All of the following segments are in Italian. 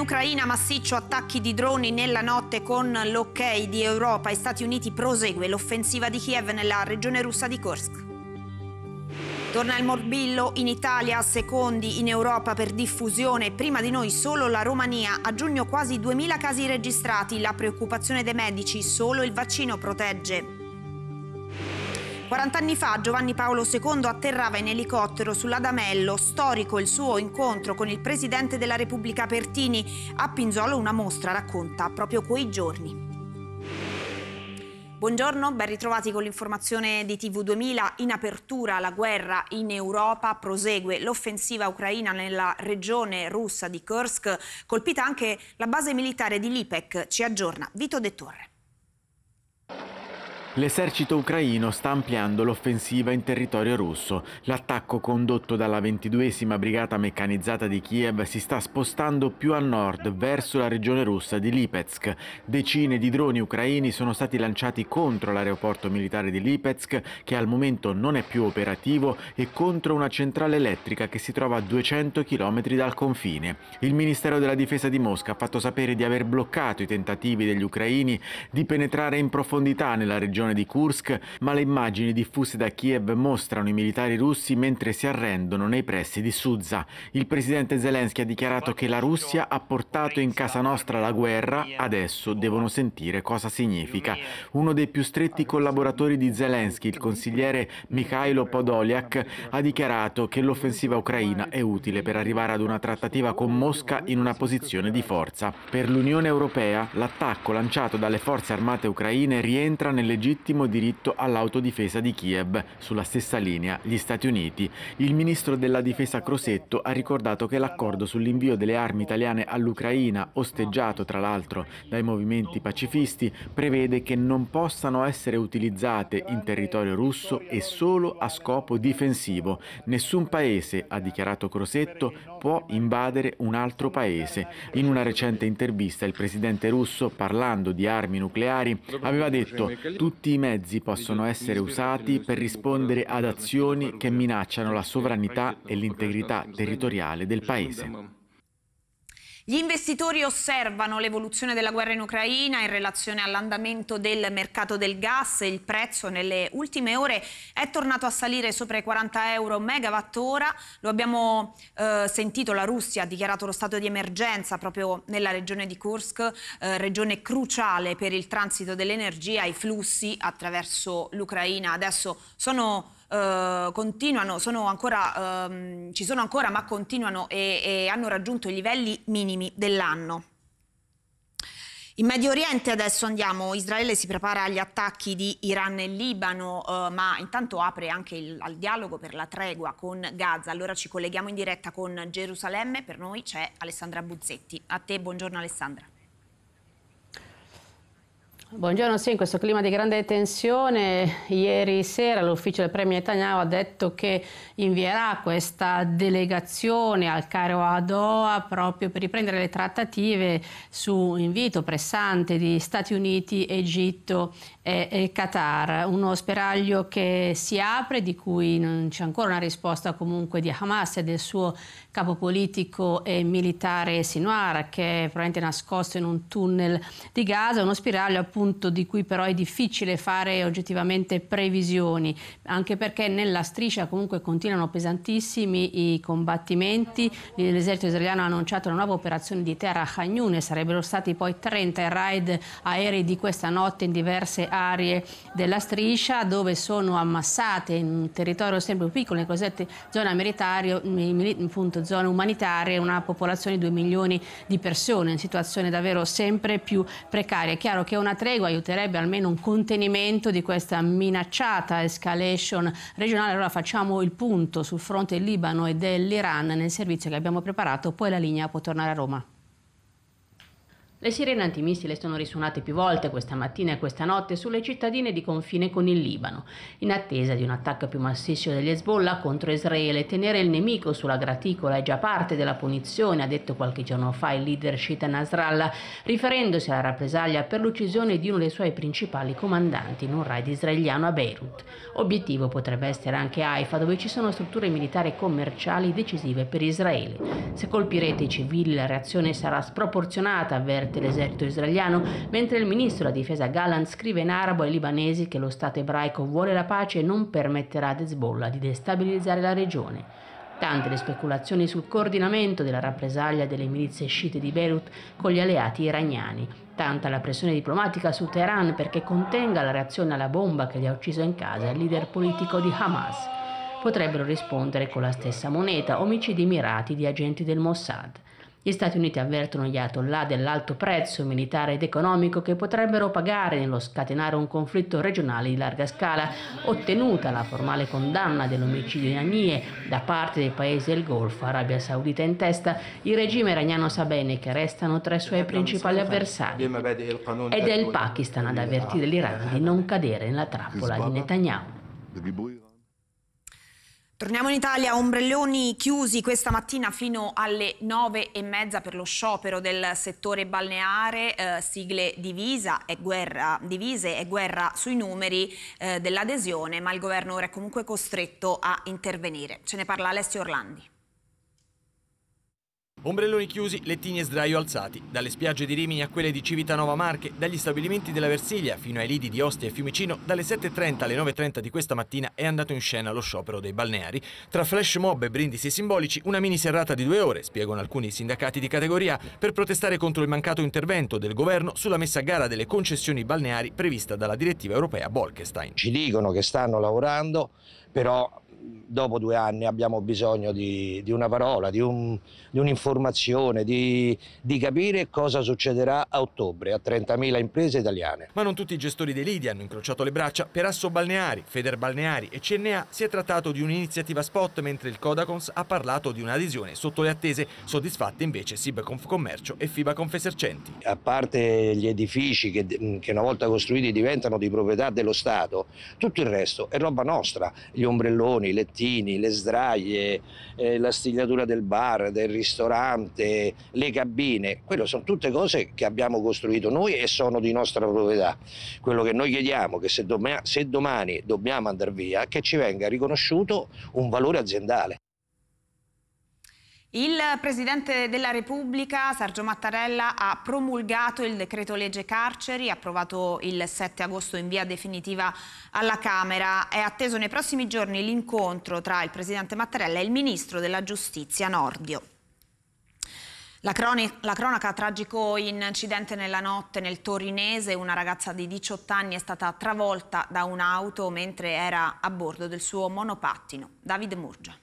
Ucraina massiccio attacchi di droni nella notte con l'ok di Europa e Stati Uniti prosegue l'offensiva di Kiev nella regione russa di Kursk. Torna il morbillo in Italia, secondi in Europa per diffusione, prima di noi solo la Romania, a giugno quasi 2000 casi registrati, la preoccupazione dei medici, solo il vaccino protegge. 40 anni fa Giovanni Paolo II atterrava in elicottero sull'Adamello, storico il suo incontro con il presidente della Repubblica Pertini. A Pinzolo una mostra racconta proprio quei giorni. Buongiorno, ben ritrovati con l'informazione di TV2000. In apertura la guerra in Europa prosegue. L'offensiva ucraina nella regione russa di Kursk colpita anche la base militare di Lipec. Ci aggiorna Vito De Torre. L'esercito ucraino sta ampliando l'offensiva in territorio russo. L'attacco condotto dalla 22esima brigata meccanizzata di Kiev si sta spostando più a nord verso la regione russa di Lipetsk. Decine di droni ucraini sono stati lanciati contro l'aeroporto militare di Lipetsk che al momento non è più operativo e contro una centrale elettrica che si trova a 200 km dal confine. Il Ministero della Difesa di Mosca ha fatto sapere di aver bloccato i tentativi degli ucraini di penetrare in profondità nella regione regione di Kursk, ma le immagini diffuse da Kiev mostrano i militari russi mentre si arrendono nei pressi di Suzza. Il presidente Zelensky ha dichiarato che la Russia ha portato in casa nostra la guerra, adesso devono sentire cosa significa. Uno dei più stretti collaboratori di Zelensky, il consigliere Mikhailo Podoliak, ha dichiarato che l'offensiva ucraina è utile per arrivare ad una trattativa con Mosca in una posizione di forza. Per l'Unione Europea l'attacco lanciato dalle forze armate ucraine rientra nelle legittimo legittimo diritto all'autodifesa di Kiev. Sulla stessa linea gli Stati Uniti. Il ministro della difesa Crosetto ha ricordato che l'accordo sull'invio delle armi italiane all'Ucraina, osteggiato tra l'altro dai movimenti pacifisti, prevede che non possano essere utilizzate in territorio russo e solo a scopo difensivo. Nessun paese, ha dichiarato Crosetto, può invadere un altro paese. In una recente intervista il presidente russo, parlando di armi nucleari, aveva detto tutto tutti i mezzi possono essere usati per rispondere ad azioni che minacciano la sovranità e l'integrità territoriale del Paese. Gli investitori osservano l'evoluzione della guerra in Ucraina in relazione all'andamento del mercato del gas. Il prezzo nelle ultime ore è tornato a salire sopra i 40 euro megawattora. Lo abbiamo eh, sentito, la Russia ha dichiarato lo stato di emergenza proprio nella regione di Kursk, eh, regione cruciale per il transito dell'energia. I flussi attraverso l'Ucraina adesso sono eh, continuano, sono ancora, ehm, ci sono ancora ma continuano e, e hanno raggiunto i livelli minimi dell'anno. In Medio Oriente adesso andiamo, Israele si prepara agli attacchi di Iran e Libano, eh, ma intanto apre anche il, al dialogo per la tregua con Gaza. Allora ci colleghiamo in diretta con Gerusalemme, per noi c'è Alessandra Buzzetti. A te, buongiorno Alessandra. Buongiorno, sì, in questo clima di grande tensione, ieri sera l'ufficio del Premier Netanyahu ha detto che invierà questa delegazione al Cairo a Doha proprio per riprendere le trattative su invito pressante di Stati Uniti, Egitto e, e Qatar. Uno spiraglio che si apre, di cui non c'è ancora una risposta comunque di Hamas e del suo capo politico e militare Sinwar, che è probabilmente nascosto in un tunnel di Gaza, uno spiraglio appunto punto di cui però è difficile fare oggettivamente previsioni, anche perché nella striscia comunque continuano pesantissimi i combattimenti. L'esercito israeliano ha annunciato una nuova operazione di terra a Khan sarebbero stati poi 30 raid aerei di questa notte in diverse aree della striscia dove sono ammassate in un territorio sempre più piccolo, in cosiddette zone umanitarie, una popolazione di 2 milioni di persone in situazione davvero sempre più precaria. È chiaro che una tre tregua aiuterebbe almeno un contenimento di questa minacciata escalation regionale. Allora facciamo il punto sul fronte Libano e dell'Iran nel servizio che abbiamo preparato, poi la linea può tornare a Roma. Le sirene antimissile sono risuonate più volte questa mattina e questa notte sulle cittadine di confine con il Libano, in attesa di un attacco più massiccio degli Hezbollah contro Israele. Tenere il nemico sulla graticola è già parte della punizione, ha detto qualche giorno fa il leader sciita Nasrallah, riferendosi alla rappresaglia per l'uccisione di uno dei suoi principali comandanti in un raid israeliano a Beirut. Obiettivo potrebbe essere anche Haifa, dove ci sono strutture militari e commerciali decisive per Israele. Se colpirete i civili la reazione sarà sproporzionata, avverte riflette l'esercito israeliano, mentre il ministro della difesa Galan scrive in arabo ai libanesi che lo Stato ebraico vuole la pace e non permetterà ad Hezbollah di destabilizzare la regione. Tante le speculazioni sul coordinamento della rappresaglia delle milizie sciite di Beirut con gli alleati iraniani. Tanta la pressione diplomatica su Teheran perché contenga la reazione alla bomba che gli ha ucciso in casa il leader politico di Hamas. Potrebbero rispondere con la stessa moneta omicidi mirati di agenti del Mossad. Gli Stati Uniti avvertono gli Ayatollah dell'alto prezzo militare ed economico che potrebbero pagare nello scatenare un conflitto regionale di larga scala, ottenuta la formale condanna dell'omicidio di Anie da parte dei paesi del Golfo, Arabia Saudita in testa, il regime iraniano sa bene che restano tra i suoi principali avversari. Ed è il Pakistan ad avvertire ah, l'Iran di eh, non cadere nella trappola di Netanyahu. Torniamo in Italia, ombrelloni chiusi questa mattina fino alle nove e mezza per lo sciopero del settore balneare, eh, sigle divisa e guerra, divise e guerra sui numeri eh, dell'adesione, ma il governo ora è comunque costretto a intervenire. Ce ne parla Alessio Orlandi. Ombrelloni chiusi, lettini e sdraio alzati, dalle spiagge di Rimini a quelle di Civitanova Marche, dagli stabilimenti della Versiglia fino ai lidi di Ostia e Fiumicino, dalle 7.30 alle 9.30 di questa mattina è andato in scena lo sciopero dei balneari. Tra flash mob e brindisi simbolici, una mini serrata di due ore, spiegano alcuni sindacati di categoria, per protestare contro il mancato intervento del governo sulla messa a gara delle concessioni balneari prevista dalla direttiva europea Bolkestein. Ci dicono che stanno lavorando, però dopo due anni abbiamo bisogno di, di una parola, di, un, di un'informazione, di, di, capire cosa succederà a ottobre a 30.000 imprese italiane. Ma non tutti i gestori dei lidi hanno incrociato le braccia. Per Asso Balneari, Feder Balneari e CNA si è trattato di un'iniziativa spot, mentre il Codacons ha parlato di un'adesione sotto le attese, soddisfatte invece Sibconf Commercio e FIBA Confesercenti. A parte gli edifici che, che una volta costruiti diventano di proprietà dello Stato, tutto il resto è roba nostra, gli ombrelloni, le burattini, le sdraie, eh, la stigliatura del bar, del ristorante, le cabine, quelle sono tutte cose che abbiamo costruito noi e sono di nostra proprietà. Quello che noi chiediamo è che se, doma se domani dobbiamo andare via, che ci venga riconosciuto un valore aziendale. Il Presidente della Repubblica, Sergio Mattarella, ha promulgato il decreto legge carceri, approvato il 7 agosto in via definitiva alla Camera. È atteso nei prossimi giorni l'incontro tra il Presidente Mattarella e il Ministro della Giustizia Nordio. La, la, cronaca tragico incidente nella notte nel Torinese, una ragazza di 18 anni è stata travolta da un'auto mentre era a bordo del suo monopattino. Davide Murgia.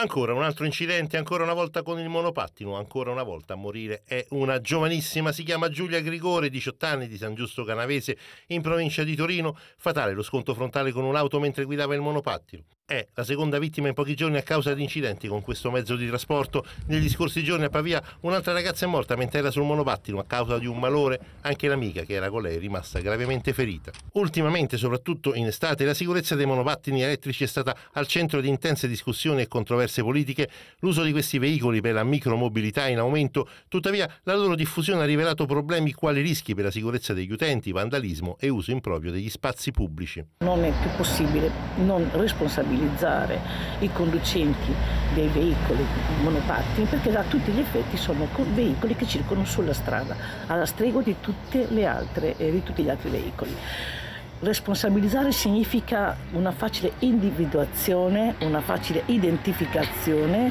Ancora un altro incidente, ancora una volta con il monopattino, ancora una volta a morire è una giovanissima, si chiama Giulia Grigore, 18 anni, di San Giusto Canavese, in provincia di Torino, fatale lo scontro frontale con un'auto mentre guidava il monopattino è la seconda vittima in pochi giorni a causa di incidenti con questo mezzo di trasporto. Negli scorsi giorni a Pavia un'altra ragazza è morta mentre era sul monopattino a causa di un malore. Anche l'amica che era con lei è rimasta gravemente ferita. Ultimamente, soprattutto in estate, la sicurezza dei monopattini elettrici è stata al centro di intense discussioni e controverse politiche. L'uso di questi veicoli per la micromobilità è in aumento, tuttavia la loro diffusione ha rivelato problemi quali rischi per la sicurezza degli utenti, vandalismo e uso improprio degli spazi pubblici. Non è più possibile non responsabilizzare responsabilizzare i conducenti dei veicoli monopattini perché a tutti gli effetti sono veicoli che circolano sulla strada alla stregua di, altre, eh, di tutti gli altri veicoli. Responsabilizzare significa una facile individuazione, una facile identificazione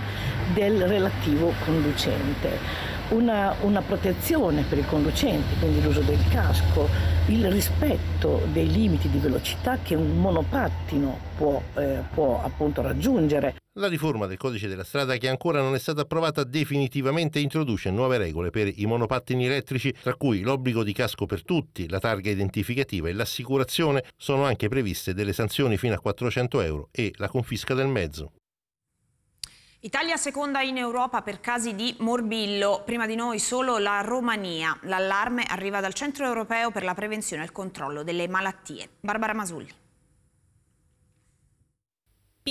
del relativo conducente una, una protezione per i conducenti, quindi l'uso del casco, il rispetto dei limiti di velocità che un monopattino può, eh, può appunto raggiungere. La riforma del codice della strada che ancora non è stata approvata definitivamente introduce nuove regole per i monopattini elettrici, tra cui l'obbligo di casco per tutti, la targa identificativa e l'assicurazione. Sono anche previste delle sanzioni fino a 400 euro e la confisca del mezzo. Italia seconda in Europa per casi di morbillo, prima di noi solo la Romania. L'allarme arriva dal Centro Europeo per la prevenzione e il controllo delle malattie. Barbara Masulli.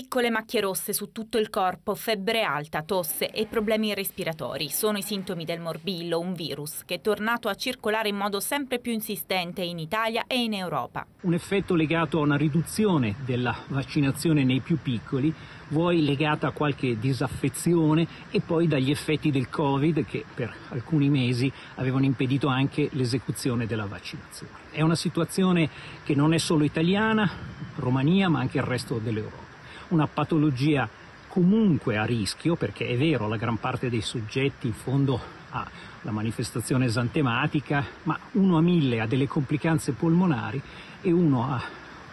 Piccole macchie rosse su tutto il corpo, febbre alta, tosse e problemi respiratori sono i sintomi del morbillo, un virus che è tornato a circolare in modo sempre più insistente in Italia e in Europa. Un effetto legato a una riduzione della vaccinazione nei più piccoli, vuoi legata a qualche disaffezione e poi dagli effetti del Covid che per alcuni mesi avevano impedito anche l'esecuzione della vaccinazione. È una situazione che non è solo italiana, Romania, ma anche il resto dell'Europa una patologia comunque a rischio, perché è vero, la gran parte dei soggetti in fondo ha la manifestazione esantematica, ma uno a mille ha delle complicanze polmonari e uno a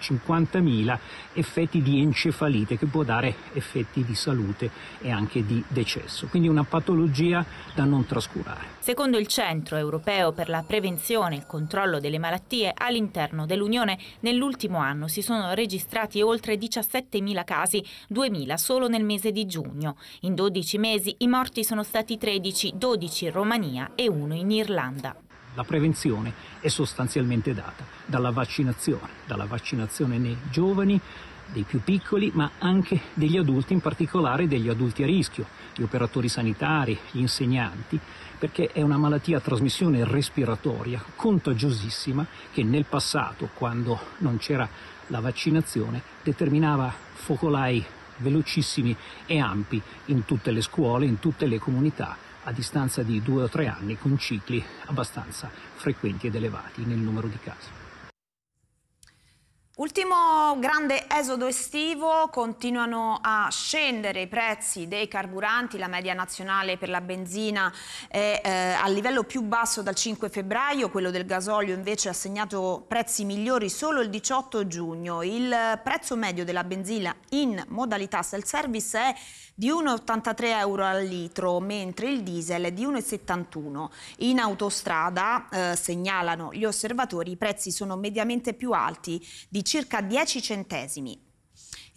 50.000 effetti di encefalite che può dare effetti di salute e anche di decesso. Quindi una patologia da non trascurare. Secondo il Centro Europeo per la Prevenzione e il Controllo delle Malattie, all'interno dell'Unione nell'ultimo anno si sono registrati oltre 17.000 casi, 2.000 solo nel mese di giugno. In 12 mesi i morti sono stati 13, 12 in Romania e 1 in Irlanda la prevenzione è sostanzialmente data dalla vaccinazione, dalla vaccinazione nei giovani, dei più piccoli, ma anche degli adulti, in particolare degli adulti a rischio, gli operatori sanitari, gli insegnanti, perché è una malattia a trasmissione respiratoria contagiosissima che nel passato, quando non c'era la vaccinazione, determinava focolai velocissimi e ampi in tutte le scuole, in tutte le comunità a distanza di due o tre anni con cicli abbastanza frequenti ed elevati nel numero di casi. Ultimo grande esodo estivo, continuano a scendere i prezzi dei carburanti, la media nazionale per la benzina è eh, al livello più basso dal 5 febbraio, quello del gasolio invece ha segnato prezzi migliori solo il 18 giugno. Il prezzo medio della benzina in modalità self-service è di 1,83 euro al litro, mentre il diesel è di 1,71. In autostrada, eh, segnalano gli osservatori, i prezzi sono mediamente più alti di circa 10 centesimi.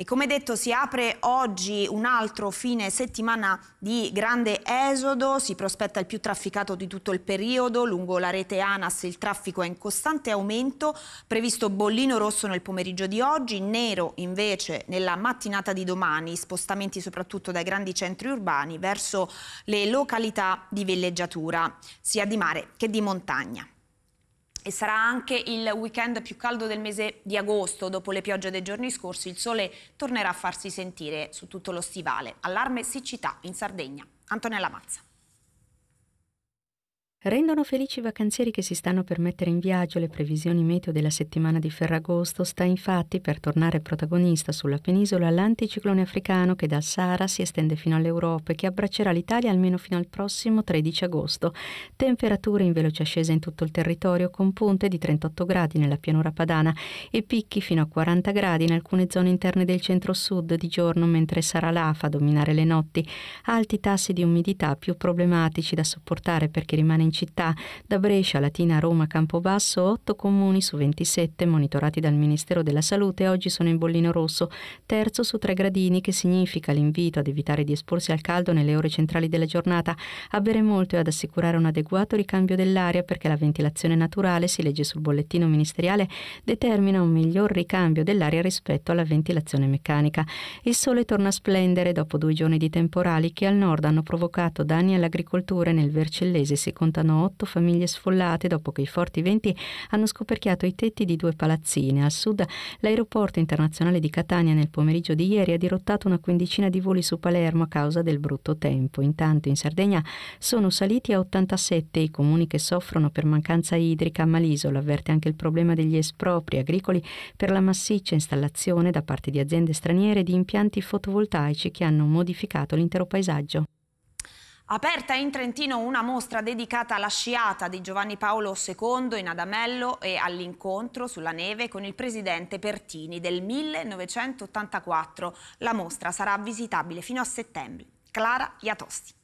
E come detto si apre oggi un altro fine settimana di grande esodo, si prospetta il più trafficato di tutto il periodo, lungo la rete ANAS il traffico è in costante aumento, previsto bollino rosso nel pomeriggio di oggi, nero invece nella mattinata di domani, spostamenti soprattutto dai grandi centri urbani verso le località di villeggiatura, sia di mare che di montagna e sarà anche il weekend più caldo del mese di agosto. Dopo le piogge dei giorni scorsi il sole tornerà a farsi sentire su tutto lo stivale. Allarme siccità in Sardegna. Antonella Mazza. Rendono felici i vacanzieri che si stanno per mettere in viaggio le previsioni meteo della settimana di Ferragosto, sta infatti per tornare protagonista sulla penisola l'anticiclone africano che dal Sahara si estende fino all'Europa e che abbraccerà l'Italia almeno fino al prossimo 13 agosto. Temperature in veloce ascesa in tutto il territorio con punte di 38 gradi nella pianura padana e picchi fino a 40 gradi in alcune zone interne del centro-sud di giorno mentre sarà l'afa a dominare le notti. Alti tassi di umidità più problematici da sopportare perché rimane in città. Da Brescia, Latina, Roma, Campobasso, 8 comuni su 27 monitorati dal Ministero della Salute oggi sono in bollino rosso, terzo su tre gradini, che significa l'invito ad evitare di esporsi al caldo nelle ore centrali della giornata, a bere molto e ad assicurare un adeguato ricambio dell'aria perché la ventilazione naturale, si legge sul bollettino ministeriale, determina un miglior ricambio dell'aria rispetto alla ventilazione meccanica. Il sole torna a splendere dopo due giorni di temporali che al nord hanno provocato danni all'agricoltura e nel Vercellese si contano otto famiglie sfollate dopo che i forti venti hanno scoperchiato i tetti di due palazzine. Al sud l'aeroporto internazionale di Catania nel pomeriggio di ieri ha dirottato una quindicina di voli su Palermo a causa del brutto tempo. Intanto in Sardegna sono saliti a 87 i comuni che soffrono per mancanza idrica, ma l'isola avverte anche il problema degli espropri agricoli per la massiccia installazione da parte di aziende straniere di impianti fotovoltaici che hanno modificato l'intero paesaggio. Aperta in Trentino una mostra dedicata alla sciata di Giovanni Paolo II in Adamello e all'incontro sulla neve con il presidente Pertini del 1984. La mostra sarà visitabile fino a settembre. Clara Iatosti.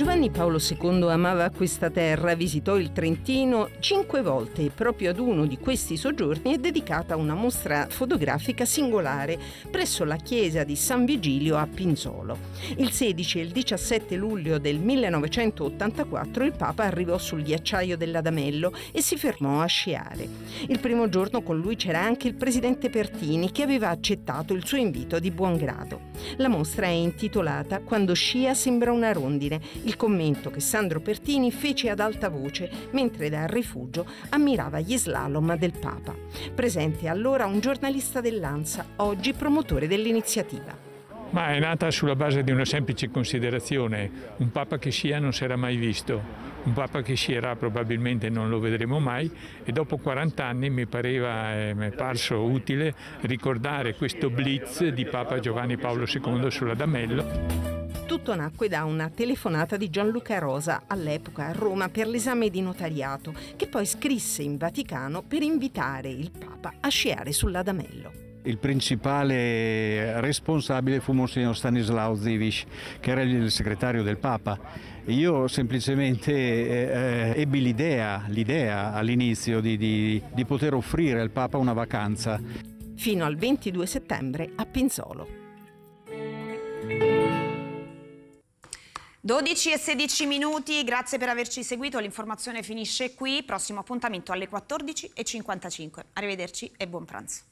Giovanni Paolo II amava questa terra, visitò il Trentino cinque volte e proprio ad uno di questi soggiorni è dedicata una mostra fotografica singolare presso la chiesa di San Vigilio a Pinzolo. Il 16 e il 17 luglio del 1984 il Papa arrivò sul ghiacciaio dell'Adamello e si fermò a sciare. Il primo giorno con lui c'era anche il presidente Pertini che aveva accettato il suo invito di buon grado. La mostra è intitolata Quando scia sembra una rondine il commento che Sandro Pertini fece ad alta voce mentre dal rifugio ammirava gli slalom del Papa. Presente allora un giornalista dell'ANSA, oggi promotore dell'iniziativa. Ma è nata sulla base di una semplice considerazione, un Papa che sia non si era mai visto, un Papa che scierà probabilmente non lo vedremo mai e dopo 40 anni mi pareva e eh, mi è parso utile ricordare questo blitz di Papa Giovanni Paolo II sulla Damello. Tutto nacque da una telefonata di Gianluca Rosa, all'epoca a Roma, per l'esame di notariato, che poi scrisse in Vaticano per invitare il Papa a sciare sull'Adamello il principale responsabile fu Monsignor Stanislao Zivic, che era il segretario del Papa. Io semplicemente eh, eh ebbi l'idea, l'idea all'inizio di, di, di poter offrire al Papa una vacanza. Fino al 22 settembre a Pinzolo. 12 e 16 minuti, grazie per averci seguito, l'informazione finisce qui, prossimo appuntamento alle 14.55. Arrivederci e buon pranzo.